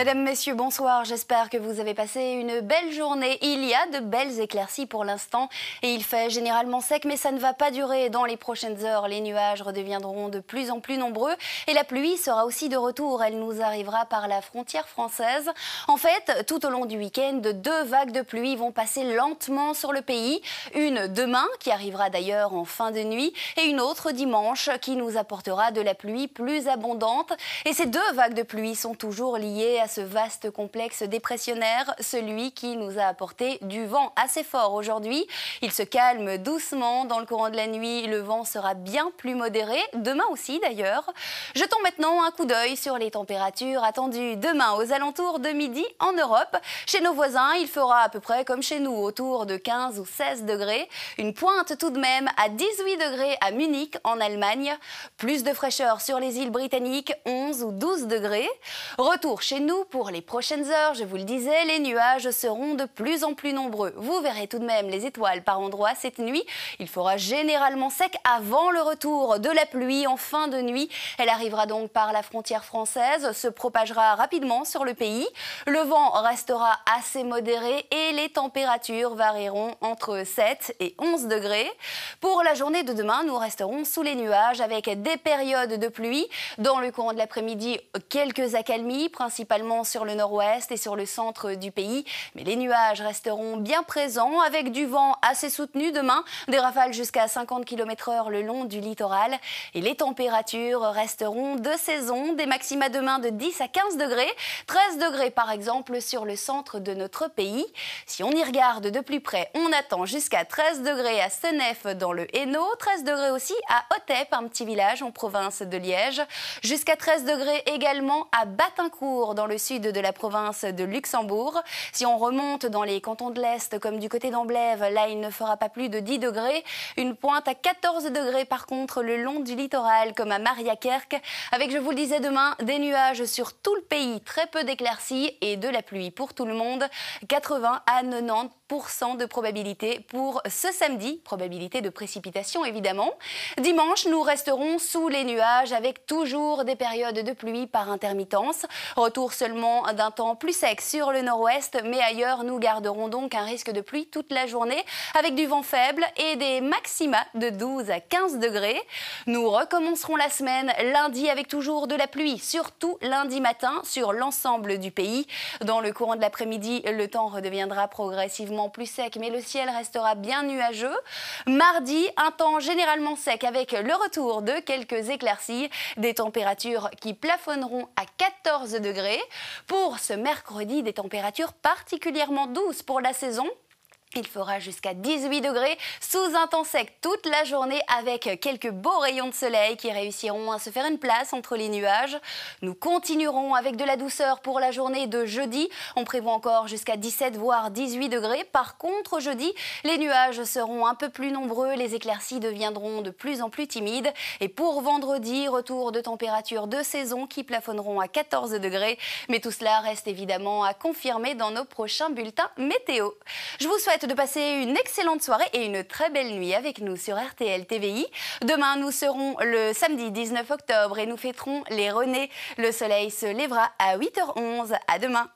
Mesdames, Messieurs, bonsoir. J'espère que vous avez passé une belle journée. Il y a de belles éclaircies pour l'instant et il fait généralement sec, mais ça ne va pas durer. Dans les prochaines heures, les nuages redeviendront de plus en plus nombreux et la pluie sera aussi de retour. Elle nous arrivera par la frontière française. En fait, tout au long du week-end, deux vagues de pluie vont passer lentement sur le pays. Une demain, qui arrivera d'ailleurs en fin de nuit, et une autre dimanche, qui nous apportera de la pluie plus abondante. Et ces deux vagues de pluie sont toujours liées à ce vaste complexe dépressionnaire, celui qui nous a apporté du vent assez fort aujourd'hui. Il se calme doucement dans le courant de la nuit, le vent sera bien plus modéré, demain aussi d'ailleurs. Jetons maintenant un coup d'œil sur les températures attendues demain aux alentours de midi en Europe. Chez nos voisins, il fera à peu près comme chez nous, autour de 15 ou 16 degrés. Une pointe tout de même à 18 degrés à Munich en Allemagne. Plus de fraîcheur sur les îles britanniques, 11 ou 12 degrés. Retour chez nous pour les prochaines heures. Je vous le disais, les nuages seront de plus en plus nombreux. Vous verrez tout de même les étoiles par endroits cette nuit. Il fera généralement sec avant le retour de la pluie en fin de nuit. Elle arrivera donc par la frontière française, se propagera rapidement sur le pays. Le vent restera assez modéré et les températures varieront entre 7 et 11 degrés. Pour la journée de demain, nous resterons sous les nuages avec des périodes de pluie. Dans le courant de l'après-midi, quelques accalmies, principalement sur le nord-ouest et sur le centre du pays. Mais les nuages resteront bien présents avec du vent assez soutenu demain, des rafales jusqu'à 50 km/h le long du littoral. Et les températures resteront de saison, des maxima demain de 10 à 15 degrés, 13 degrés par exemple sur le centre de notre pays. Si on y regarde de plus près, on attend jusqu'à 13 degrés à Senef dans le Hainaut, 13 degrés aussi à Otep, un petit village en province de Liège, jusqu'à 13 degrés également à Batincourt dans le le sud de la province de Luxembourg. Si on remonte dans les cantons de l'Est, comme du côté d'Amblève, là, il ne fera pas plus de 10 degrés. Une pointe à 14 degrés, par contre, le long du littoral, comme à Mariakerk, avec, je vous le disais demain, des nuages sur tout le pays, très peu d'éclaircies et de la pluie pour tout le monde. 80 à 90 de probabilité pour ce samedi, probabilité de précipitation évidemment. Dimanche, nous resterons sous les nuages avec toujours des périodes de pluie par intermittence. Retour seulement d'un temps plus sec sur le nord-ouest, mais ailleurs, nous garderons donc un risque de pluie toute la journée avec du vent faible et des maxima de 12 à 15 degrés. Nous recommencerons la semaine lundi avec toujours de la pluie, surtout lundi matin sur l'ensemble du pays. Dans le courant de l'après-midi, le temps redeviendra progressivement plus sec, mais le ciel restera bien nuageux. Mardi, un temps généralement sec avec le retour de quelques éclaircies, des températures qui plafonneront à 14 degrés. Pour ce mercredi, des températures particulièrement douces pour la saison, il fera jusqu'à 18 degrés sous un temps sec toute la journée avec quelques beaux rayons de soleil qui réussiront à se faire une place entre les nuages. Nous continuerons avec de la douceur pour la journée de jeudi. On prévoit encore jusqu'à 17 voire 18 degrés. Par contre, jeudi, les nuages seront un peu plus nombreux, les éclaircies deviendront de plus en plus timides. Et pour vendredi, retour de températures de saison qui plafonneront à 14 degrés. Mais tout cela reste évidemment à confirmer dans nos prochains bulletins météo. Je vous souhaite de passer une excellente soirée et une très belle nuit avec nous sur RTL TVI. Demain, nous serons le samedi 19 octobre et nous fêterons les Renais. Le soleil se lèvera à 8h11. À demain.